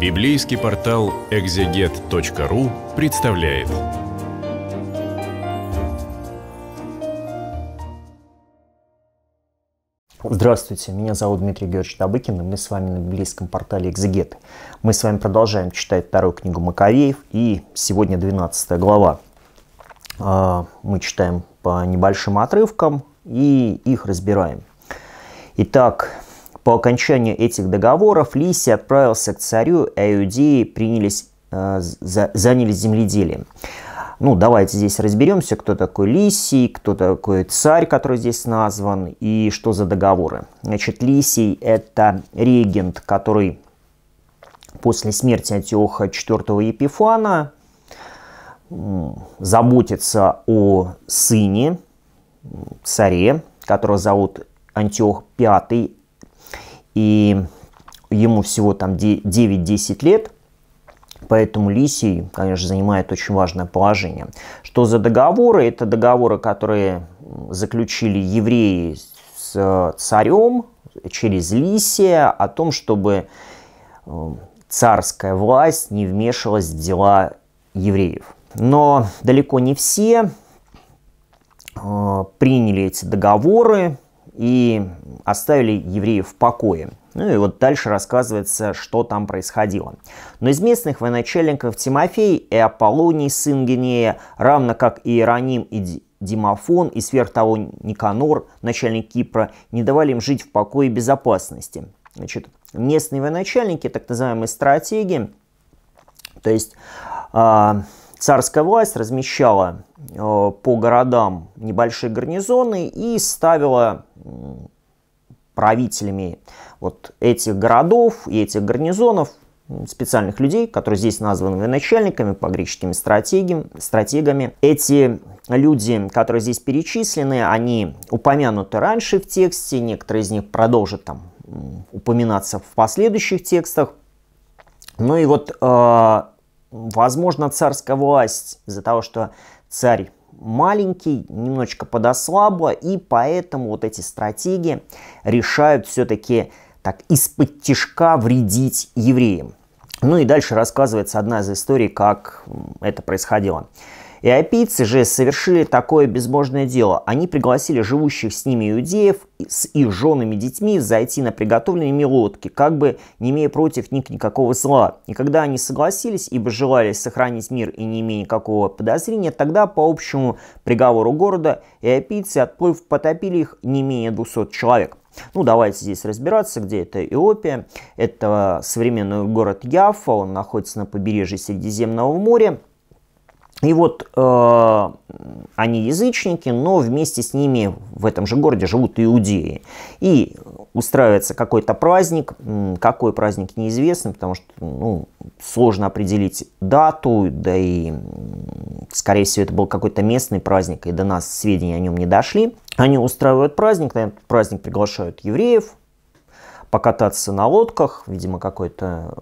Библейский портал экзегет.ру представляет. Здравствуйте, меня зовут Дмитрий Георгиевич Табыкин, и мы с вами на библейском портале «Экзегеты». Мы с вами продолжаем читать вторую книгу Маковеев, и сегодня 12 глава. А, мы читаем по небольшим отрывкам и их разбираем. Итак, по окончанию этих договоров Лиси отправился к царю, а иудеи принялись, э, за, занялись земледелием. Ну, давайте здесь разберемся, кто такой Лисий, кто такой царь, который здесь назван, и что за договоры. Значит, Лисий – это регент, который после смерти Антиоха IV Епифана заботится о сыне, царе, которого зовут Антиох V, и ему всего там 9-10 лет, Поэтому Лисий, конечно, занимает очень важное положение. Что за договоры? Это договоры, которые заключили евреи с э, царем через Лисия о том, чтобы э, царская власть не вмешивалась в дела евреев. Но далеко не все э, приняли эти договоры, и оставили евреев в покое. Ну и вот дальше рассказывается, что там происходило. Но из местных военачальников Тимофей и Аполлоний, сын Генея, равно как и Иероним и Димофон и сверх того Никанор, начальник Кипра, не давали им жить в покое и безопасности. Значит, местные военачальники, так называемые стратеги, то есть а, царская власть размещала э, по городам небольшие гарнизоны и ставила правителями вот этих городов и этих гарнизонов специальных людей, которые здесь названы начальниками по греческим стратегиям, стратегами. Эти люди, которые здесь перечислены, они упомянуты раньше в тексте, некоторые из них продолжат там упоминаться в последующих текстах. Ну и вот, э, возможно, царская власть из-за того, что царь маленький, немножечко подослабло, и поэтому вот эти стратегии решают все-таки так из-под тяжка вредить евреям. Ну и дальше рассказывается одна из историй, как это происходило. И же совершили такое безбожное дело. Они пригласили живущих с ними иудеев с их женами и детьми зайти на приготовленные ими лодки, как бы не имея против них никакого зла. И когда они согласились, ибо желали сохранить мир и не имея никакого подозрения, тогда по общему приговору города иопийцы, отплыв, потопили их не менее 200 человек. Ну, давайте здесь разбираться, где это Иопия. Это современный город Яфа, он находится на побережье Средиземного моря. И вот э, они язычники, но вместе с ними в этом же городе живут иудеи. И устраивается какой-то праздник, какой праздник неизвестно, потому что ну, сложно определить дату, да и, скорее всего, это был какой-то местный праздник, и до нас сведения о нем не дошли. Они устраивают праздник, на этот праздник приглашают евреев, покататься на лодках, видимо, какое-то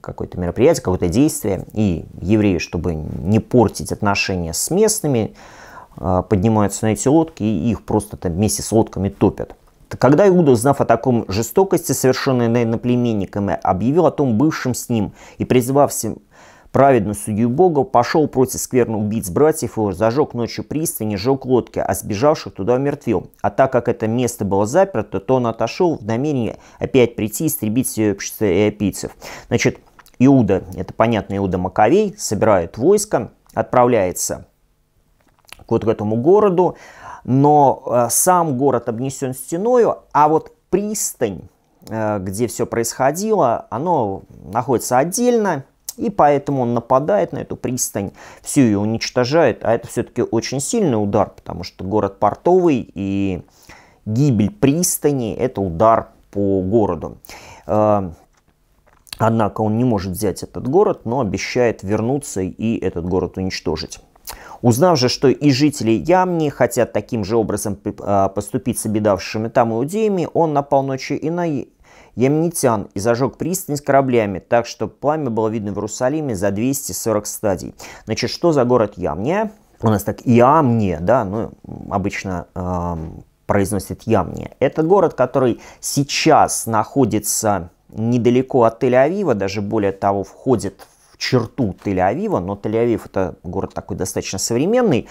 какое мероприятие, какое-то действие. И евреи, чтобы не портить отношения с местными, а, поднимаются на эти лодки и их просто там вместе с лодками топят. Когда Иуда, узнав о таком жестокости, совершенной наплеменниками, объявил о том бывшим с ним и призвав Праведно судью Бога, пошел против скверно убийц братьев его, зажег ночью пристани, жег лодки, а сбежавших туда умертвил. А так как это место было заперто, то он отошел в намерении опять прийти и истребить все общество иопийцев. Значит, Иуда, это понятно, Иуда Маковей, собирает войско, отправляется к вот к этому городу, но э, сам город обнесен стеною, а вот пристань, э, где все происходило, оно находится отдельно, и поэтому он нападает на эту пристань, всю ее уничтожает. А это все-таки очень сильный удар, потому что город портовый и гибель пристани – это удар по городу. А, однако он не может взять этот город, но обещает вернуться и этот город уничтожить. Узнав же, что и жители Ямни хотят таким же образом а, поступить с обедавшими там иудеями, он напал ночью и на Ямнитян и зажег пристань с кораблями, так что пламя было видно в Иерусалиме за 240 стадий. Значит, что за город Ямния? У нас так Иамне, да, ну, обычно эм, произносит Ямне. Это город, который сейчас находится недалеко от Тель-Авива, даже более того, входит в черту Тель-Авива, но Тель-Авив это город такой достаточно современный,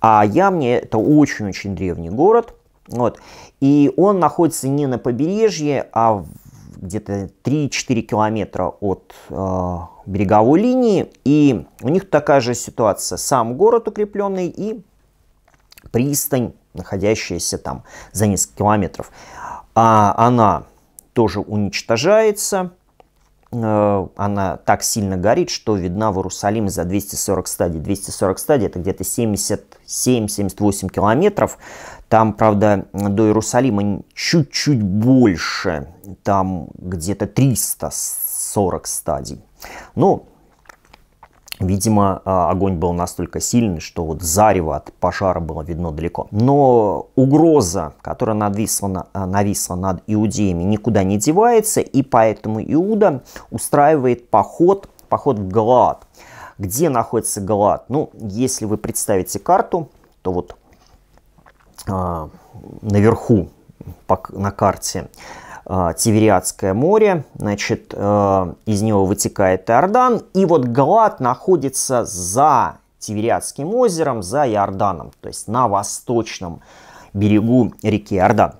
а Ямне это очень-очень древний город, вот. И он находится не на побережье, а где-то 3-4 километра от э, береговой линии. И у них такая же ситуация. Сам город укрепленный и пристань, находящаяся там за несколько километров. А она тоже уничтожается. Э, она так сильно горит, что видна в Иерусалиме за 240 стадий. 240 стадий – это где-то 77-78 километров. Там, правда, до Иерусалима чуть-чуть больше, там где-то 340 стадий. Ну, Видимо, а, огонь был настолько сильный, что вот зарево от пожара было видно далеко. Но угроза, которая нависла, а, нависла над иудеями, никуда не девается, и поэтому Иуда устраивает поход, поход в Галаад. Где находится Галаад? Ну, если вы представите карту, то вот а, наверху на карте а, Тивериадское море, значит, э, из него вытекает Иордан, и вот Галат находится за Тивериадским озером, за Иорданом, то есть на восточном берегу реки Иордан.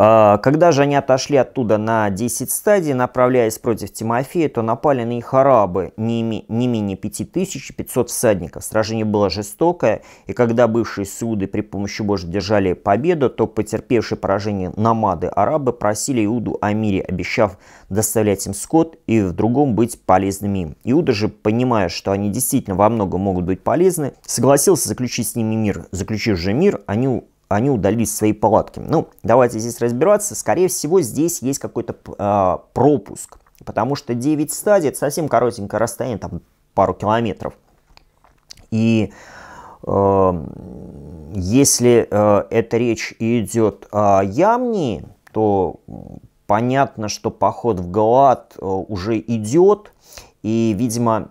А, когда же они отошли оттуда на 10 стадий, направляясь против Тимофея, то напали на их арабы не, не менее 5500 всадников. Сражение было жестокое, и когда бывшие суды при помощи Божьей держали победу, то потерпевшие поражение намады арабы просили Иуду о мире, обещав доставлять им скот и в другом быть полезными им. Иуда же, понимая, что они действительно во многом могут быть полезны, согласился заключить с ними мир. Заключив же мир, они они удалились в свои палатки. Ну, давайте здесь разбираться. Скорее всего, здесь есть какой-то э, пропуск, потому что 9 стадий – это совсем коротенькое расстояние, там пару километров. И э, если э, это речь идет о Ямнии, то понятно, что поход в Галат э, уже идет, и, видимо,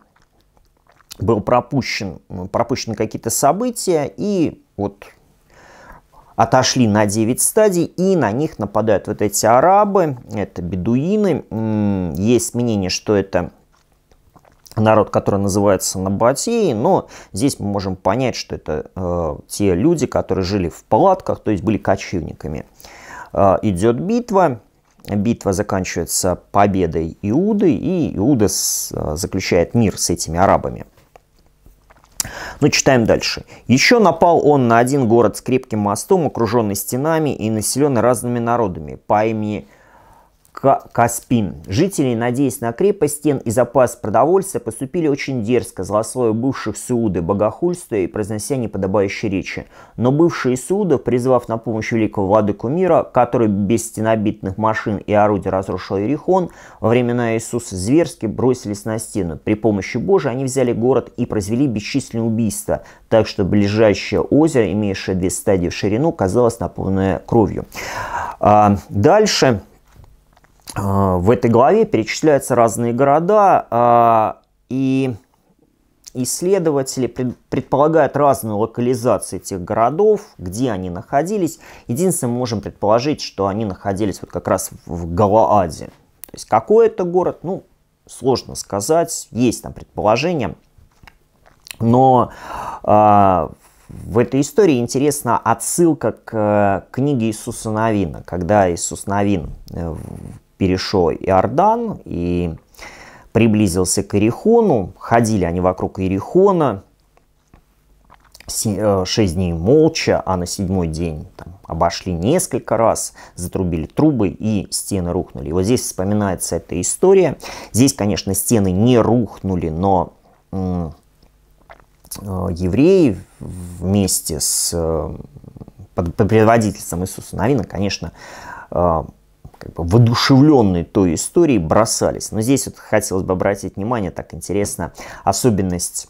был пропущен, пропущены какие-то события, и вот отошли на 9 стадий, и на них нападают вот эти арабы, это бедуины. Есть мнение, что это народ, который называется Набатеи, но здесь мы можем понять, что это э, те люди, которые жили в палатках, то есть были кочевниками. Э, идет битва, битва заканчивается победой Иуды, и Иуда с, э, заключает мир с этими арабами. Но читаем дальше. Еще напал он на один город с крепким мостом, окруженный стенами и населенный разными народами по имени Каспин. Жители, надеясь на крепость стен и запас продовольствия, поступили очень дерзко, злословя бывших Сауды богохульствуя и произнося неподобающие речи. Но бывшие Саудов, призвав на помощь великого владыку мира, который без стенобитных машин и орудий разрушил Иерихон, во времена Иисуса зверски бросились на стену. При помощи Божией они взяли город и произвели бесчисленные убийства, так что ближайшее озеро, имеющее две стадии в ширину, казалось наполненное кровью. А дальше... Э, в этой главе перечисляются разные города, э, и исследователи предполагают разную локализацию этих городов, где они находились. Единственное, мы можем предположить, что они находились вот как раз в Галааде. То есть какой это город, ну, сложно сказать, есть там предположения. Но э, в этой истории интересна отсылка к книге Иисуса Новина, когда Иисус Новин перешел Иордан и приблизился к Иерихону, Ходили они вокруг Иерихона э, шесть дней молча, а на седьмой день там, обошли несколько раз, затрубили трубы и стены рухнули. И вот здесь вспоминается эта история. Здесь, конечно, стены не рухнули, но э, евреи вместе с э, под предводительством Иисуса Новина, конечно, как бы воодушевленные той историей бросались. Но здесь вот хотелось бы обратить внимание, так интересно, особенность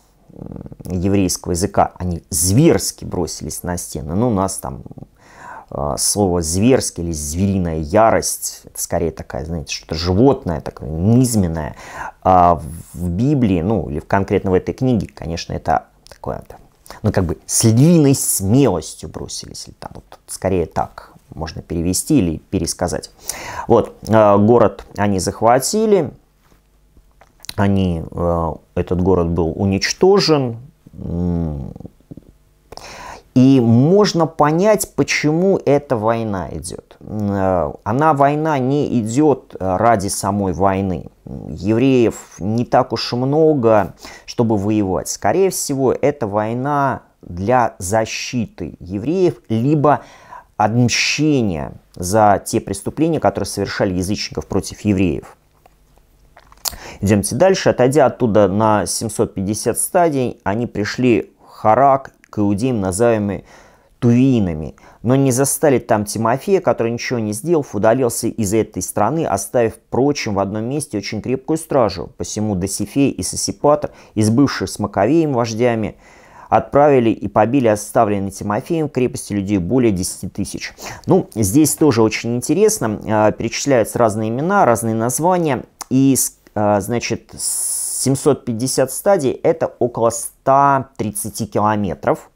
еврейского языка. Они зверски бросились на стены. Ну, у нас там а, слово зверски или звериная ярость, это скорее такая, знаете, что-то животное, такое низменное. А в Библии, ну, или конкретно в этой книге, конечно, это такое, ну, как бы с львиной смелостью бросились, или там вот скорее так можно перевести или пересказать. Вот, э, город они захватили, они, э, этот город был уничтожен, и можно понять, почему эта война идет. Э, она война не идет ради самой войны. Евреев не так уж много, чтобы воевать. Скорее всего, это война для защиты евреев, либо э, отмщения за те преступления, которые совершали язычников против евреев. Идемте дальше. Отойдя оттуда на 750 стадий, они пришли в Харак к иудеям, называемым Тувинами, но не застали там Тимофея, который ничего не сделал, удалился из этой страны, оставив прочим в одном месте очень крепкую стражу. Посему Досифей и Сосипатр, из бывших с Маковеем вождями, отправили и побили оставленные Тимофеем в крепости людей более 10 тысяч. Ну, здесь тоже очень интересно. Э, перечисляются разные имена, разные названия. И, э, значит, 750 стадий – это около 130 километров.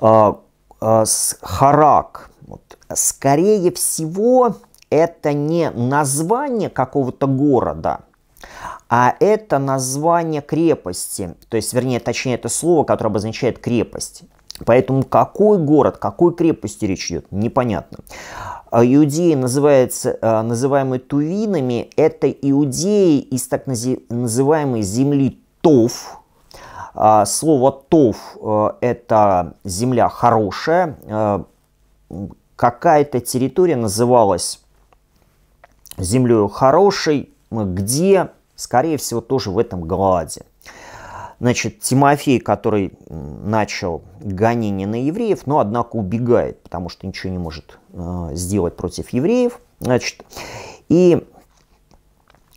Э, Харак. Вот. Скорее всего, это не название какого-то города – а это название крепости, то есть, вернее, точнее, это слово, которое обозначает крепость. Поэтому какой город, какой крепости речь идет, непонятно. А иудеи, называется, э, называемые тувинами, это иудеи из так называемой земли Тов. А, слово Тов э, – это земля хорошая. Э, какая-то территория называлась землей хорошей, где, скорее всего, тоже в этом Галаде. Значит, Тимофей, который начал гонение на евреев, но, однако, убегает, потому что ничего не может э, сделать против евреев. Значит, и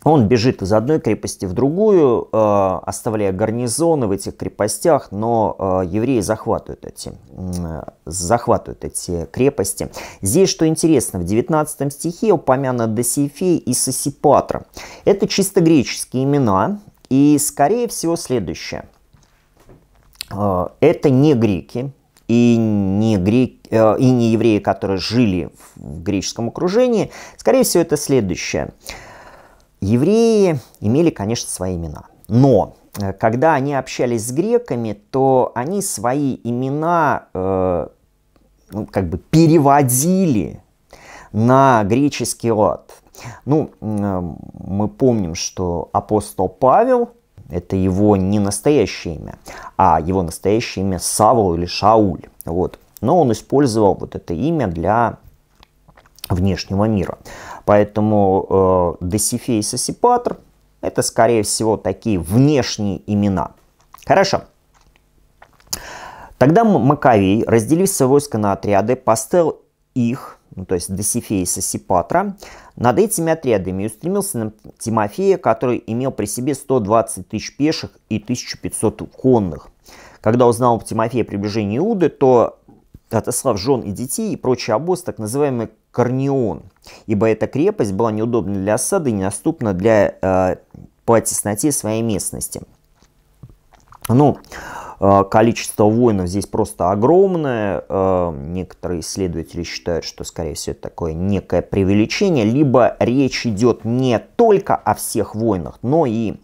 он бежит из одной крепости в другую, э, оставляя гарнизоны в этих крепостях, но э, евреи захватывают эти, захватывают эти крепости. Здесь, что интересно, в 19 стихе упомянут Досифей и Сосипатра. Это чисто греческие имена, и, скорее всего, следующее. Э, это не греки, и не, греки, и не евреи, которые жили в греческом окружении. Скорее всего, это следующее – Евреи имели, конечно, свои имена. Но э, когда они общались с греками, то они свои имена э, ну, как бы переводили на греческий лад. Ну, э, мы помним, что апостол Павел – это его не настоящее имя, а его настоящее имя Савл или Шауль. Вот. Но он использовал вот это имя для внешнего мира. Поэтому э, Досифей и Сосипатр – это, скорее всего, такие внешние имена. Хорошо. Тогда Маковей, разделив свое войско на отряды, поставил их, ну, то есть Досифея и Сосипатра, над этими отрядами и устремился на Тимофея, который имел при себе 120 тысяч пеших и 1500 конных. Когда узнал об Тимофея приближение Иуды, то отослав жен и детей и прочий обоз, так называемый Корнеон, ибо эта крепость была неудобна для осады и недоступна для, э, по тесноте своей местности. Ну, э, количество воинов здесь просто огромное. Э, некоторые исследователи считают, что, скорее всего, это такое некое преувеличение. Либо речь идет не только о всех войнах, но и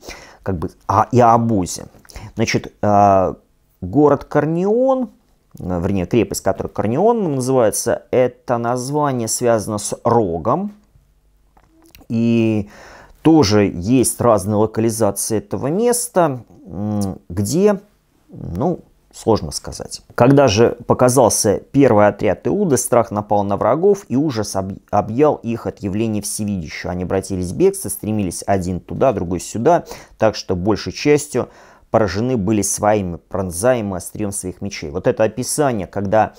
как бы о, и о Абузе. Значит, э, город Корнеон – Э, вернее, крепость, которая Корнеоном называется, это название связано с рогом. И тоже есть разные локализации этого места, где, ну, сложно сказать. Когда же показался первый отряд Иуда, страх напал на врагов, и ужас объял их от явления всевидящего. Они обратились в бегство, стремились один туда, другой сюда, так что большей частью поражены были своими, пронзаемы острием своих мечей. Вот это описание, когда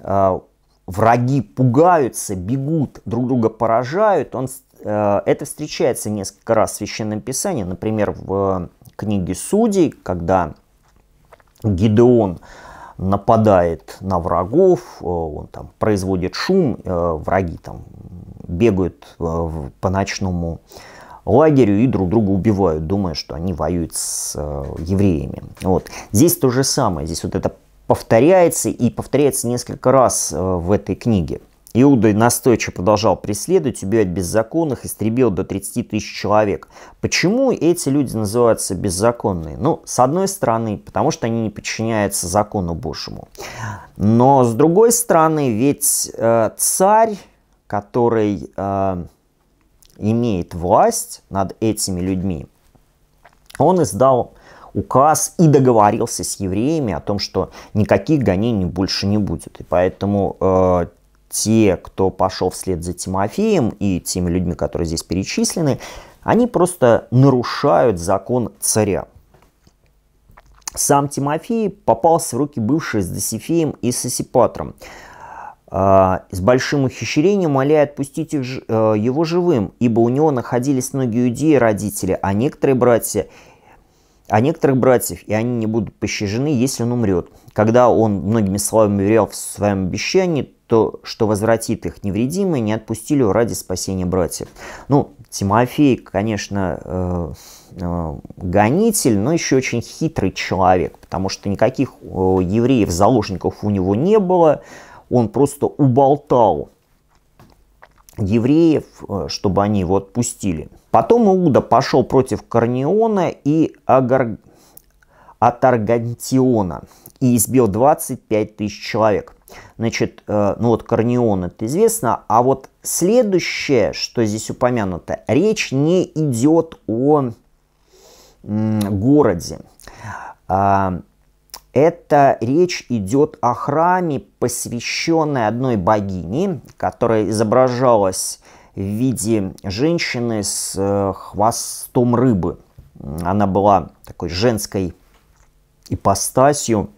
э, враги пугаются, бегут, друг друга поражают, он, э, это встречается несколько раз в Священном Писании, например, в э, книге Судей, когда Гидеон нападает на врагов, э, он там производит шум, э, враги там бегают э, по ночному лагерю и друг друга убивают, думая, что они воюют с э, евреями. Вот. Здесь то же самое, здесь вот это повторяется и повторяется несколько раз э, в этой книге. Иуда настойчиво продолжал преследовать, убивать беззаконных, истребил до 30 тысяч человек. Почему эти люди называются беззаконные? Ну, с одной стороны, потому что они не подчиняются закону Божьему. Но с другой стороны, ведь э, царь, который... Э, имеет власть над этими людьми, он издал указ и договорился с евреями о том, что никаких гонений больше не будет. И поэтому э, те, кто пошел вслед за Тимофеем и теми людьми, которые здесь перечислены, они просто нарушают закон царя. Сам Тимофей попался в руки бывшие с Досифеем и Сосипатром. А, с большим ухищрением моляя отпустить э, его живым, ибо у него находились многие иудеи родители, а некоторые братья а некоторых братьев, и они не будут пощажены, если он умрет. Когда он многими словами уверял в своем обещании, то, что возвратит их невредимые, не отпустили ради спасения братьев. Ну, Тимофей, конечно, э, э, гонитель, но еще очень хитрый человек, потому что никаких э, евреев-заложников у него не было, он просто уболтал евреев, э, чтобы они его отпустили. Потом Иуда пошел против Корнеона и Агар... Атаргантиона и избил 25 тысяч человек. Значит, э, ну вот Корнеон это известно, а вот следующее, что здесь упомянуто, речь не идет о городе. А, это речь идет о храме, посвященной одной богине, которая изображалась в виде женщины с э, хвостом рыбы. Она была такой женской ипостасью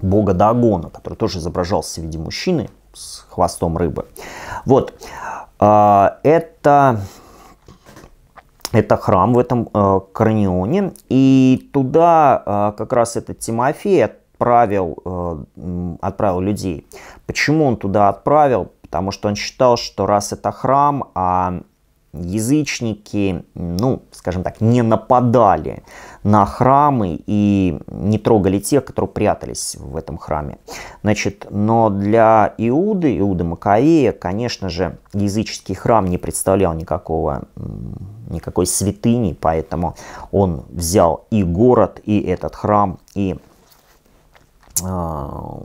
бога Дагона, который тоже изображался в виде мужчины с хвостом рыбы. Вот. А, это это храм в этом э, Корнеоне. И туда э, как раз этот Тимофей отправил, э, отправил людей. Почему он туда отправил? Потому что он считал, что раз это храм, а язычники, ну, скажем так, не нападали, на храмы и не трогали тех, которые прятались в этом храме. Значит, но для Иуды, Иуды Макавея, конечно же, языческий храм не представлял никакого, никакой святыни, поэтому он взял и город, и этот храм, и а,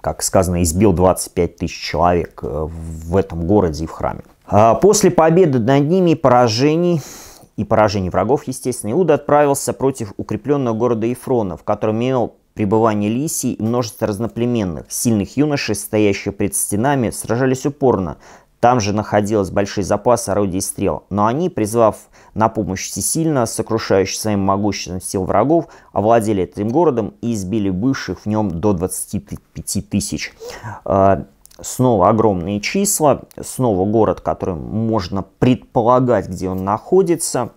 как сказано, избил 25 тысяч человек э, в этом городе и в храме. А после победы над ними и поражений и поражений врагов, естественно, Иуда отправился против укрепленного города Ефрона, в котором имел пребывание Лисий и множество разноплеменных. Сильных юношей, стоящих пред стенами, сражались упорно. Там же находилось большой запас орудий и стрел, но они, призвав на помощь всесильно, сокрушающий своим могуществом сил врагов, овладели этим городом и избили бывших в нем до 25 тысяч. А, Снова огромные числа, снова город, который можно предполагать, где он находится.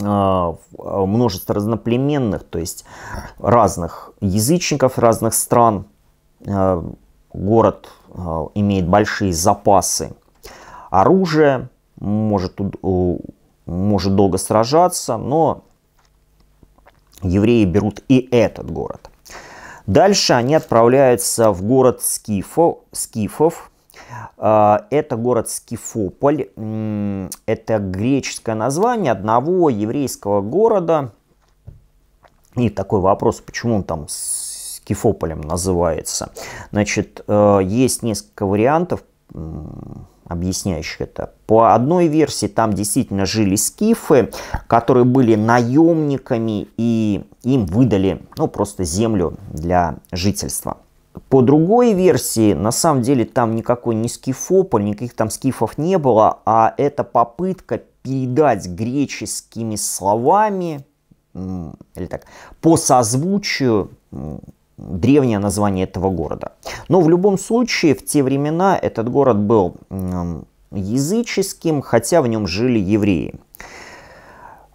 А, э, множество разноплеменных, то есть разных язычников, разных стран. Э, город э, имеет большие запасы оружия, может, может долго сражаться, но евреи берут и этот город – Дальше они отправляются в город Скифо, Скифов. А, это город Скифополь. Это греческое название одного еврейского города. И такой вопрос, почему он там Скифополем называется. Значит, э, есть несколько вариантов объясняющих это. По одной версии, там действительно жили скифы, которые были наемниками, и им выдали ну, просто землю для жительства. По другой версии, на самом деле там никакой не скифополь, никаких там скифов не было, а это попытка передать греческими словами, или так, по созвучию древнее название этого города. Но в любом случае в те времена этот город был языческим, хотя в нем жили евреи.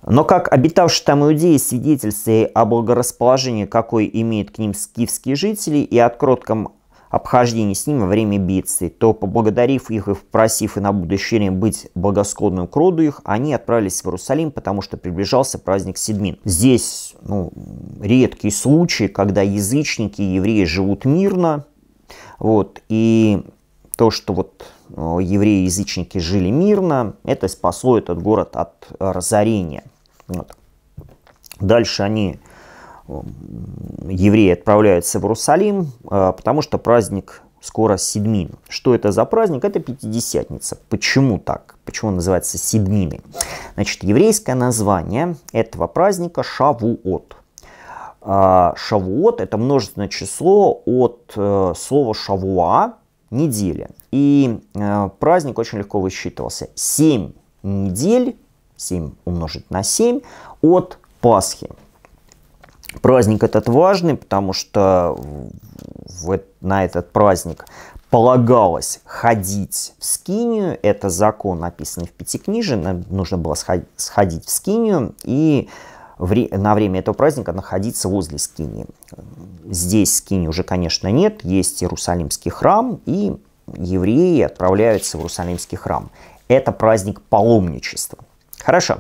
Но как обитавшие там иудеи свидетельствовали о благорасположении, какой имеют к ним скифские жители, и о кротком обхождение с ним во время битвы, то, поблагодарив их и попросив и на будущее время быть благосклонным к роду их, они отправились в Иерусалим, потому что приближался праздник Седмин. Здесь ну, редкий случай, когда язычники и евреи живут мирно, вот, и то, что вот э, евреи-язычники жили мирно, это спасло этот город от разорения. Вот. Дальше они евреи отправляются в Иерусалим, а, потому что праздник скоро Седмин. Что это за праздник? Это Пятидесятница. Почему так? Почему он называется Седмины? Значит, еврейское название этого праздника Шавуот. А, Шавуот – это множественное число от э, слова Шавуа – неделя. И э, праздник очень легко высчитывался. Семь недель, 7 умножить на 7, от Пасхи. Праздник этот важный, потому что вот на этот праздник полагалось ходить в Скинию. Это закон, написанный в Пятикниже. нужно было сходить в Скинию и на время этого праздника находиться возле Скинии. Здесь Скинии уже, конечно, нет. Есть Иерусалимский храм, и евреи отправляются в Иерусалимский храм. Это праздник паломничества. Хорошо.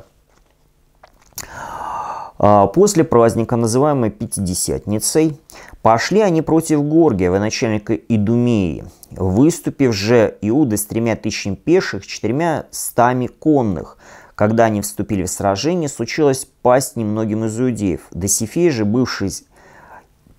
А, после праздника, называемой Пятидесятницей, пошли они против Горгия начальника Идумеи, выступив же Иуда с тремя тысячами пеших, четырьмя стами конных. Когда они вступили в сражение, случилось пасть немногим из иудеев. Досифей же, бывший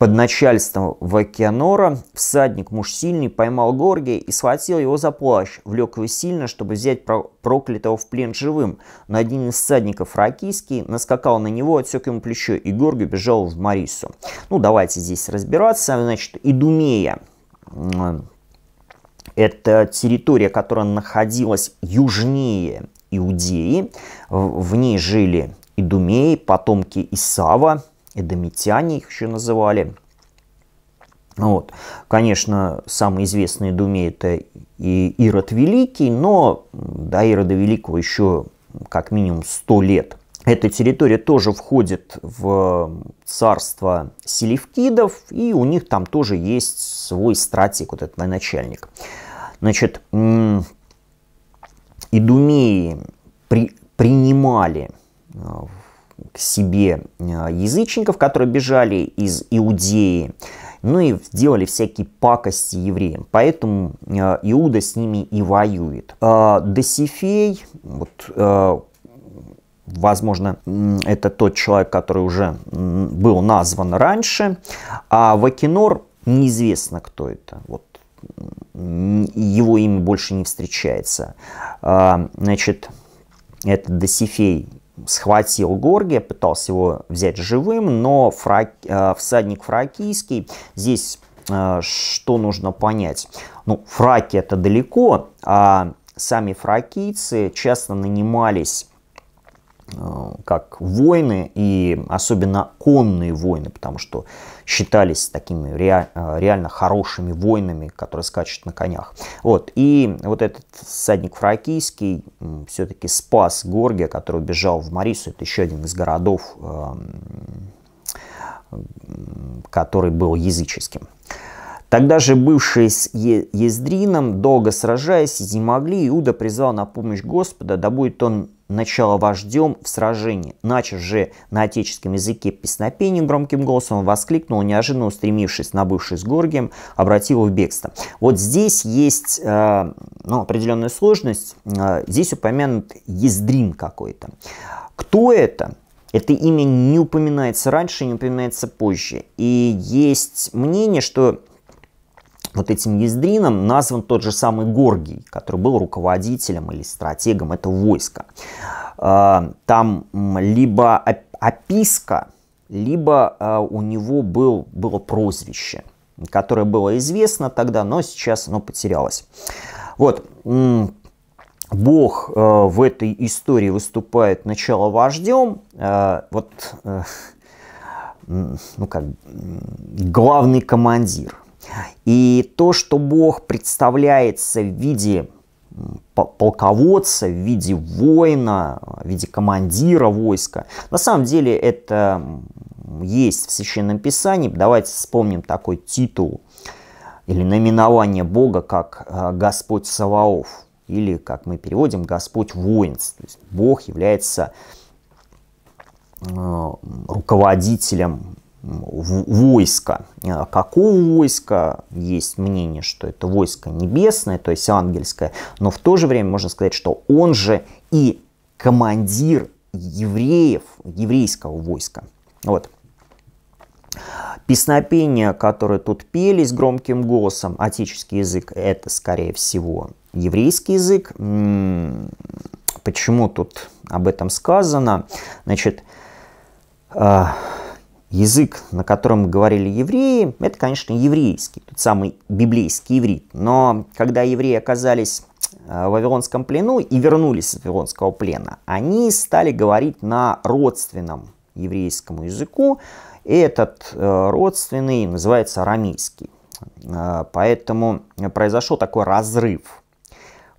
под начальством Вакианора всадник, муж сильный, поймал Горгия и схватил его за плащ, влек его сильно, чтобы взять проклятого в плен живым. Но один из всадников, Ракийский, наскакал на него, отсек ему плечо, и Горгий бежал в Марису. Ну, давайте здесь разбираться. Значит, Идумея, м-м, это территория, которая находилась южнее Иудеи. В ней жили Идумеи, потомки Исава, эдомитяне их еще называли. Вот. Конечно, самый известный Думе это и Ирод Великий, но до Ирода Великого еще как минимум 100 лет. Эта территория тоже входит в царство селевкидов, и у них там тоже есть свой стратик, вот этот начальник. Значит, идумеи при, принимали а, к себе э, язычников, которые бежали из Иудеи, ну и сделали всякие пакости евреям. Поэтому э, Иуда с ними и воюет. Э, Досифей, вот, возможно, это тот человек, который уже был назван раньше, а Вакинор неизвестно, кто это. Вот его имя больше не встречается. Значит, это Досифей схватил Горгия, пытался его взять живым, но фрак, э, всадник фракийский здесь э, что нужно понять? Ну, фраки это далеко, а сами фракийцы часто нанимались Э, как войны, и особенно конные войны, потому что считались такими э, реально хорошими войнами, которые скачут на конях. Вот. И вот этот всадник фракийский все-таки спас Горгия, который убежал в Марису. Это еще один из городов, э, который был языческим. Тогда же бывший с Ездрином, долго сражаясь, не могли, Иуда призвал на помощь Господа, да будет он начало вождем в сражении. Начав же на отеческом языке песнопение громким голосом, он воскликнул, неожиданно устремившись на бывший с Горгием, обратил его в бегство. Вот здесь есть э, ну, определенная сложность. Э, здесь упомянут ездрин какой-то. Кто это? Это имя не упоминается раньше, не упоминается позже. И есть мнение, что вот этим ездрином назван тот же самый Горгий, который был руководителем или стратегом этого войска. А, там либо описка, либо а, у него был, было прозвище, которое было известно тогда, но сейчас оно потерялось. Вот, Бог а, в этой истории выступает начало вождем. Вот, э, ну как, главный командир – и то, что Бог представляется в виде полководца, в виде воина, в виде командира войска, на самом деле это есть в Священном Писании. Давайте вспомним такой титул или наименование Бога, как э, Господь Саваоф, или, как мы переводим, Господь воинств. То есть Бог является э, руководителем войска Какого войска? Есть мнение, что это войско небесное, то есть ангельское, но в то же время можно сказать, что он же и командир евреев, еврейского войска. Вот. Песнопения, которые тут пелись громким голосом, отеческий язык, это, скорее всего, еврейский язык. М-м, почему тут об этом сказано? Значит, а, язык, на котором говорили евреи, это, конечно, еврейский, тот самый библейский иврит. Но когда евреи оказались э, в Вавилонском плену и вернулись из Вавилонского плена, они стали говорить на родственном еврейскому языку. Этот э, родственный называется арамейский. Э, поэтому произошел такой разрыв.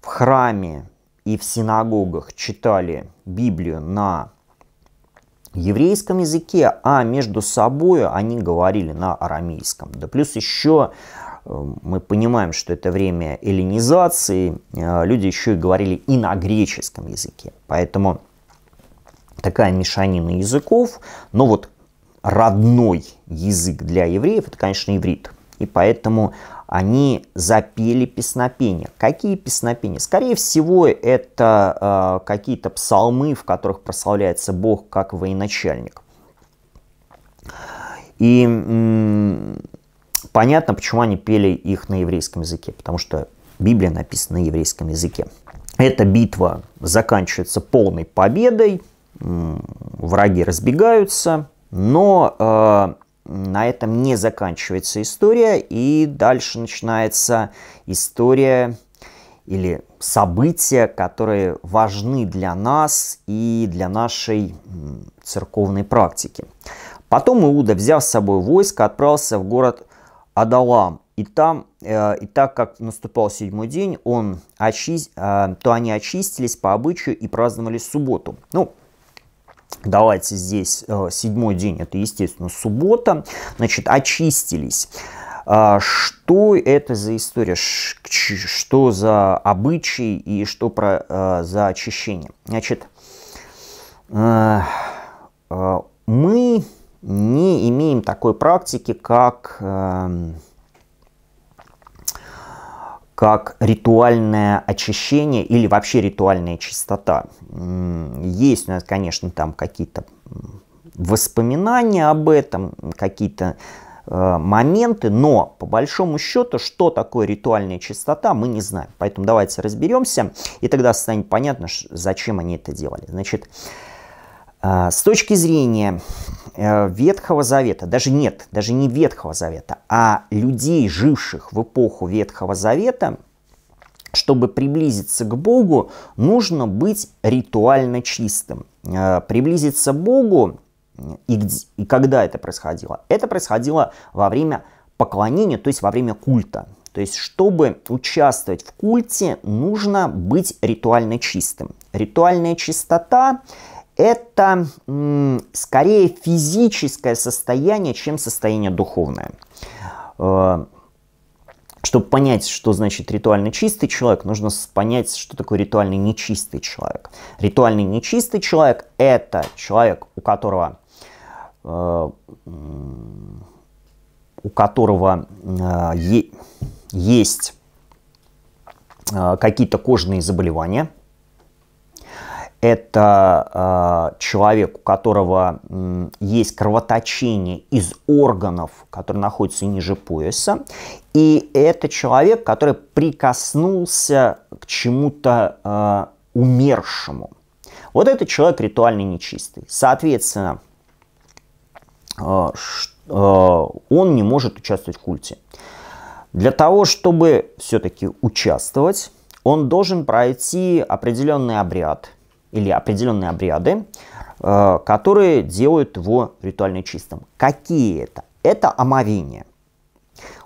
В храме и в синагогах читали Библию на еврейском языке, а между собой они говорили на арамейском. Да плюс еще э, мы понимаем, что это время эллинизации, э, люди еще и говорили и на греческом языке. Поэтому такая мешанина языков, но вот родной язык для евреев, это, конечно, иврит. И поэтому они запели песнопения. Какие песнопения? Скорее всего, это э, какие-то псалмы, в которых прославляется Бог как военачальник. И м- понятно, почему они пели их на еврейском языке, потому что Библия написана на еврейском языке. Эта битва заканчивается полной победой, враги разбегаются, но э, на этом не заканчивается история, и дальше начинается история или события, которые важны для нас и для нашей церковной практики. Потом Иуда, взяв с собой войско, отправился в город Адалам. И там, э, и так как наступал седьмой день, он очи... э, то они очистились по обычаю и праздновали субботу. Ну, Давайте здесь э, седьмой день, это, естественно, суббота. Значит, очистились. А, что это за история, что за обычаи и что про, э, за очищение? Значит, э, мы не имеем такой практики, как эм, как ритуальное очищение или вообще ритуальная чистота. Есть у нас, конечно, там какие-то воспоминания об этом, какие-то э, моменты, но по большому счету, что такое ритуальная чистота, мы не знаем. Поэтому давайте разберемся, и тогда станет понятно, зачем они это делали. Значит, э, а, с точки зрения э, Ветхого Завета, даже нет, даже не Ветхого Завета, а людей, живших в эпоху Ветхого Завета, чтобы приблизиться к Богу, нужно быть ритуально чистым. Э, приблизиться к Богу, и, и когда это происходило? Это происходило во время поклонения, то есть во время культа. То есть, чтобы участвовать в культе, нужно быть ритуально чистым. Ритуальная чистота – это скорее физическое состояние, чем состояние духовное. Э, чтобы понять, что значит ритуально чистый человек, нужно понять, что такое ритуальный нечистый человек. Ритуальный нечистый человек – это человек, у которого, э, у которого э, есть какие-то кожные заболевания – это э, человек, у которого э, есть кровоточение из органов, которые находятся ниже пояса, и это человек, который прикоснулся к чему-то э, умершему. Вот этот человек ритуально нечистый. Соответственно, э, э, он не может участвовать в культе. Для того, чтобы все-таки участвовать, он должен пройти определенный обряд – или определенные обряды, э, которые делают его ритуально чистым. Какие это? Это омовение.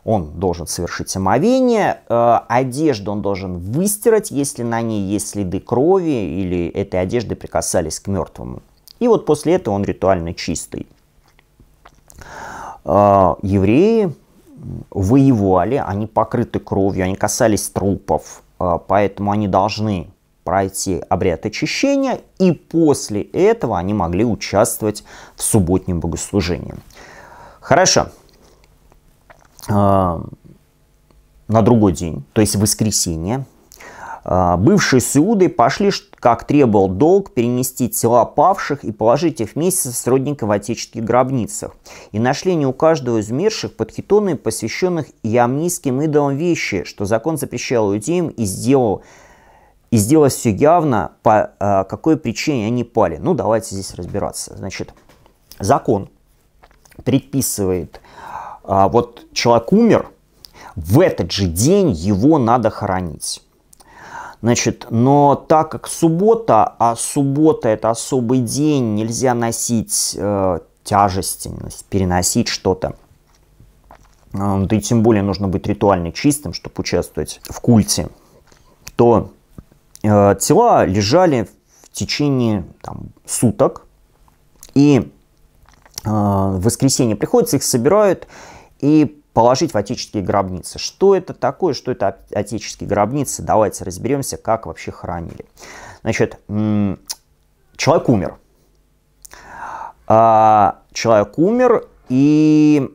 Он должен совершить омовение, э, одежду он должен выстирать, если на ней есть следы крови или этой одежды прикасались к мертвому. И вот после этого он ритуально чистый. Э, евреи воевали, они покрыты кровью, они касались трупов, поэтому они должны пройти обряд очищения, и после этого они могли участвовать в субботнем богослужении. Хорошо. А, на другой день, то есть в воскресенье, а, бывшие сиуды пошли, как требовал долг, перенести тела павших и положить их вместе со сродником в отеческих гробницах. И нашли не у каждого из умерших подхитоны, посвященных ямнийским идолам вещи, что закон запрещал иудеям и сделал и сделать все явно, по а, какой причине они пали. Ну, давайте здесь разбираться. Значит, закон предписывает, а, вот человек умер, в этот же день его надо хоронить. Значит, но так как суббота, а суббота это особый день, нельзя носить э, тяжести, переносить что-то. Эм, да и тем более нужно быть ритуально чистым, чтобы участвовать в культе. То Э, тела лежали в течение там, суток, и э, в воскресенье приходится, их собирают и положить в отеческие гробницы. Что это такое, что это отеческие гробницы? Давайте разберемся, как вообще хранили. Значит, человек умер. А, человек умер, и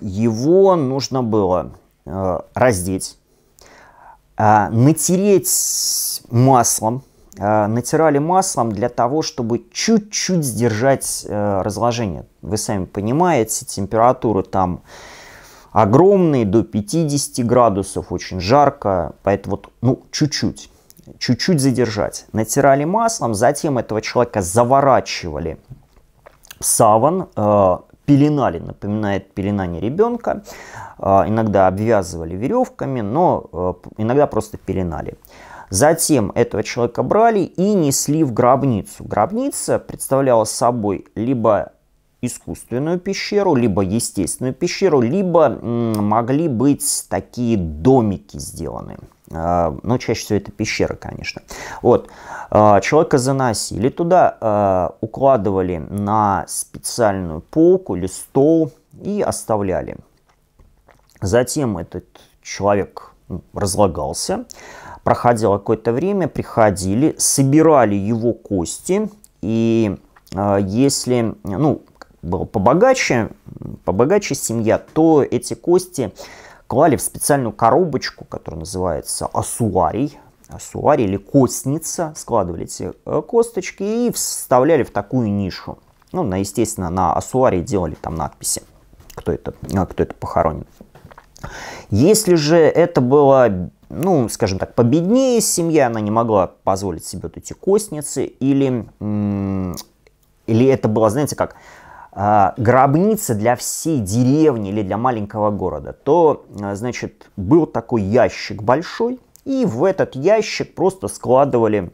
его нужно было э, раздеть а, натереть маслом. А, натирали маслом для того, чтобы чуть-чуть сдержать э, разложение. Вы сами понимаете, температура там огромные, до 50 градусов, очень жарко, поэтому вот, ну, чуть-чуть, чуть-чуть задержать. Натирали маслом, затем этого человека заворачивали в саван, э, пеленали, напоминает пеленание ребенка. А, иногда обвязывали веревками, но э, иногда просто пеленали. Затем этого человека брали и несли в гробницу. Гробница представляла собой либо искусственную пещеру, либо естественную пещеру, либо могли быть такие домики сделаны. А, но ну, чаще всего это пещеры, конечно. Вот. А, человека заносили туда, а, укладывали на специальную полку или стол и оставляли. Затем этот человек ну, разлагался. Проходило какое-то время, приходили, собирали его кости. И если, ну, было побогаче, побогаче семья, то эти кости клали в специальную коробочку, которая называется асуарий, асуарий или костница, складывали эти э, косточки и вставляли в такую нишу. Ну, на, естественно, на асуарии делали там надписи, кто это, э, кто это похоронен. Если же это была, ну, скажем так, победнее семья, она не могла позволить себе вот эти костницы, или, или это было, знаете, как а, гробница для всей деревни или для маленького города, то, а, значит, был такой ящик большой, и в этот ящик просто складывали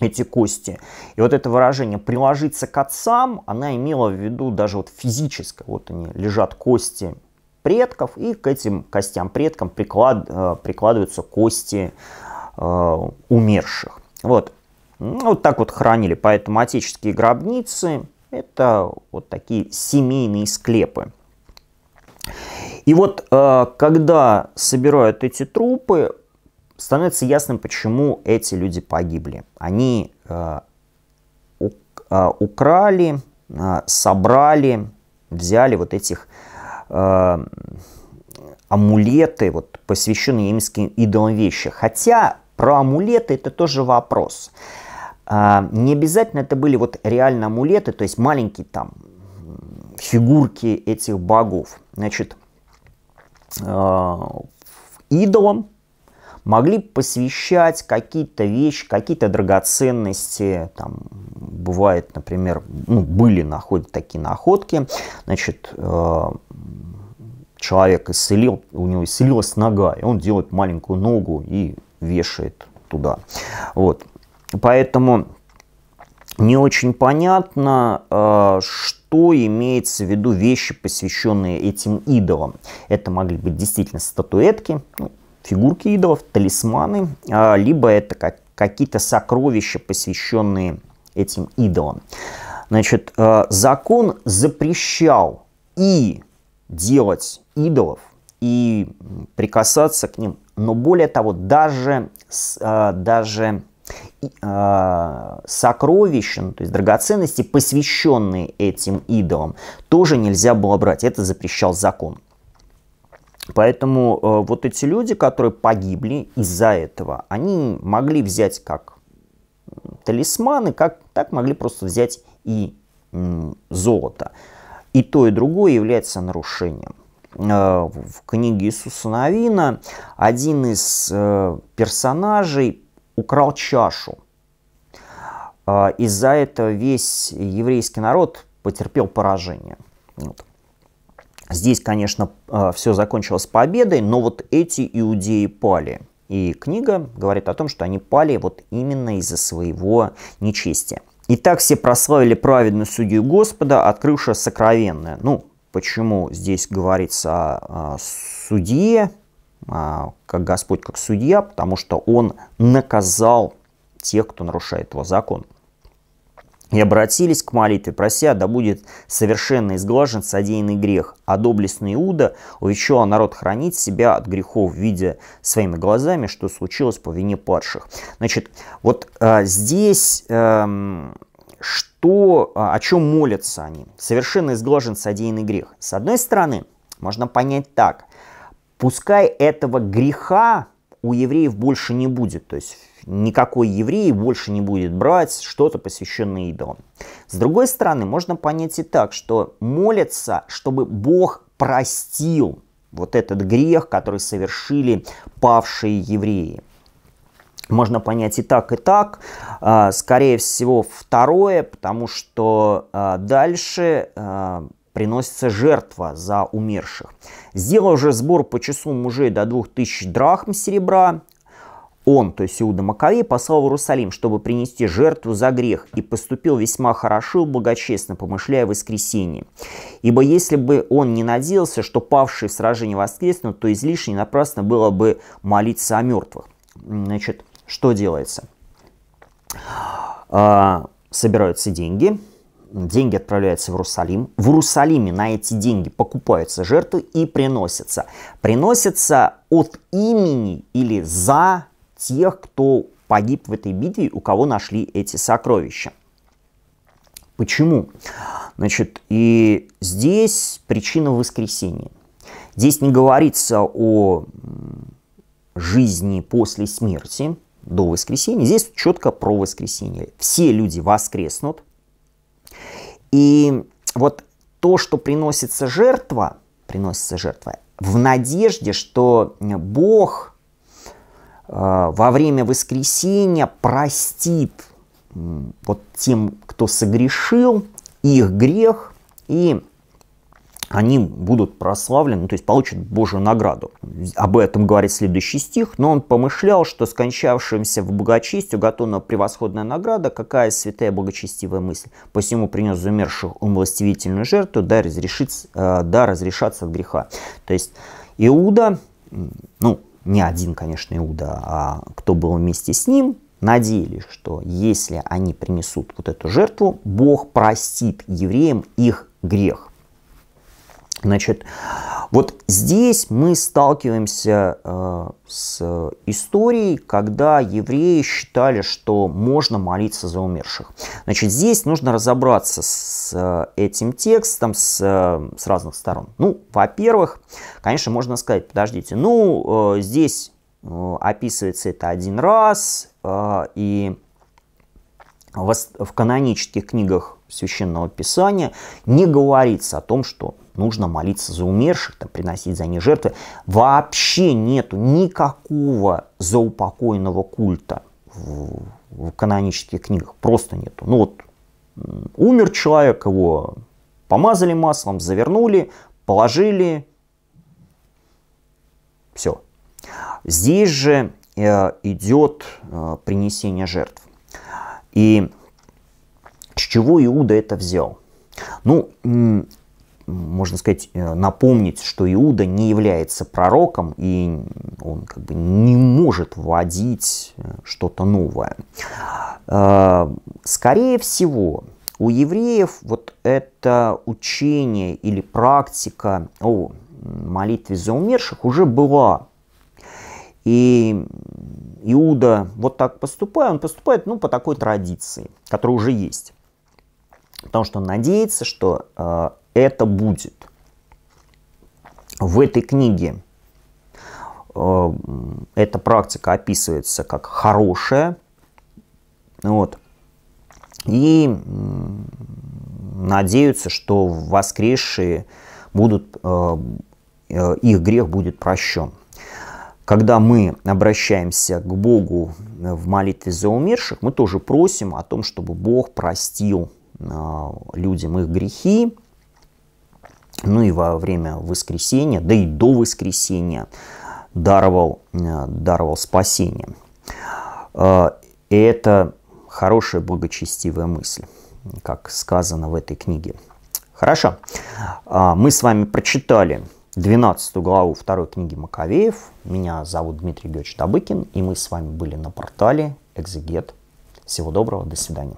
эти кости. И вот это выражение «приложиться к отцам», она имела в виду даже вот физическое. Вот они лежат кости предков, и к этим костям предкам приклад, а, прикладываются кости э, умерших. Вот. Ну, вот так вот хранили, поэтому отеческие гробницы – это вот такие семейные склепы. И вот э, когда собирают эти трупы, становится ясным, почему эти люди погибли. Они э, э, украли, собрали, взяли вот этих амулеты, вот, посвященные немецким идолам вещи. Хотя про амулеты это тоже вопрос. А, не обязательно это были вот реально амулеты, то есть маленькие там фигурки этих богов. Значит, э, идолам могли посвящать какие-то вещи, какие-то драгоценности. Там бывает, например, ну, были находят такие находки. Значит, а, человек исцелил, у него исцелилась нога, и он делает маленькую ногу и вешает туда. Вот. Поэтому не очень понятно, э, что имеется в виду вещи, посвященные этим идолам. Это могли быть действительно статуэтки, ну, фигурки идолов, талисманы, а, либо это какие-то сокровища, посвященные этим идолам. Значит, э, закон запрещал и делать идолов, и прикасаться к ним, но более того, даже, э, даже а, сокровищ, то есть драгоценности, посвященные этим идолам, тоже нельзя было брать. Это запрещал закон. Поэтому э, вот эти люди, которые погибли из-за этого, они могли взять как талисманы, как, так могли просто взять и м, золото. И то, и другое является нарушением. Э, в книге Иисуса Новина один из э, персонажей украл чашу. А, из-за этого весь еврейский народ потерпел поражение. Вот. Здесь, конечно, а, все закончилось победой, но вот эти иудеи пали. И книга говорит о том, что они пали вот именно из-за своего нечестия. Итак, все прославили праведную судью Господа, открывшего сокровенное. Ну, почему здесь говорится о а, судье, а, как Господь, как судья, потому что Он наказал тех, кто нарушает Его закон. И обратились к молитве, прося, да будет совершенно изглажен содеянный грех, а доблестный Иуда увещевал народ хранить себя от грехов, видя своими глазами, что случилось по вине падших. Значит, вот а, здесь а, что, а, о чем молятся они? Совершенно изглажен содеянный грех. С одной стороны, можно понять так, Пускай этого греха у евреев больше не будет, то есть никакой еврей больше не будет брать что-то посвященное идолам. С другой стороны, можно понять и так, что молятся, чтобы Бог простил вот этот грех, который совершили павшие евреи. Можно понять и так, и так. А, скорее всего, второе, потому что а, дальше а, приносится жертва за умерших. Сделал же сбор по часу мужей до 2000 драхм серебра, он, то есть Иуда Макавей, послал в Иерусалим, чтобы принести жертву за грех, и поступил весьма хорошо и благочестно, помышляя о воскресении. Ибо если бы он не надеялся, что павшие в сражении воскреснут, то излишне напрасно было бы молиться о мертвых. Значит, что делается? А, собираются деньги, деньги отправляются в Иерусалим. В Иерусалиме на эти деньги покупаются жертвы и приносятся. Приносятся от имени или за тех, кто погиб в этой битве, у кого нашли эти сокровища. Почему? Значит, и здесь причина воскресения. Здесь не говорится о жизни после смерти, до воскресения. Здесь четко про воскресение. Все люди воскреснут, и вот то, что приносится жертва, приносится жертва в надежде, что Бог э, во время воскресения простит вот тем, кто согрешил, их грех и они будут прославлены, ну, то есть получат Божью награду. Об этом говорит следующий стих, но он помышлял, что скончавшимся в благочестии уготована превосходная награда, какая святая благочестивая мысль. Посему принес умерших умилостивительную жертву, да, разрешить, э, да разрешаться от греха. То есть Иуда, ну, не один, конечно, Иуда, а кто был вместе с ним, надеялись, что если они принесут вот эту жертву, Бог простит евреям их грех. Значит, вот здесь мы сталкиваемся э, с историей, когда евреи считали, что можно молиться за умерших. Значит, здесь нужно разобраться с э, этим текстом с, э, с разных сторон. Ну, во-первых, конечно, можно сказать, подождите, ну, э, здесь э, описывается это один раз, э, и в, в канонических книгах священного писания не говорится о том, что нужно молиться за умерших, там, приносить за них жертвы. Вообще нету никакого заупокойного культа в, в канонических книгах. Просто нету. Ну вот умер человек, его помазали маслом, завернули, положили. Все. Здесь же э, идет э, принесение жертв. И с чего Иуда это взял? Ну, можно сказать, э, напомнить, что Иуда не является пророком, и он как бы не может вводить э, что-то новое. Э, скорее всего, у евреев вот это учение или практика о молитве за умерших уже была. И Иуда вот так поступает, он поступает ну, по такой традиции, которая уже есть. Потому что он надеется, что это будет. В этой книге э, эта практика описывается как хорошая. Вот. И надеются, что воскресшие будут, э, э, их грех будет прощен. Когда мы обращаемся к Богу в молитве за умерших, мы тоже просим о том, чтобы Бог простил людям их грехи, ну и во время воскресения, да и до воскресения даровал, э, даровал спасение. И э, Это хорошая благочестивая мысль, как сказано в этой книге. Хорошо, э, мы с вами прочитали 12 главу второй книги Маковеев. Меня зовут Дмитрий Георгиевич Табыкин, и мы с вами были на портале «Экзегет». Всего доброго, до свидания.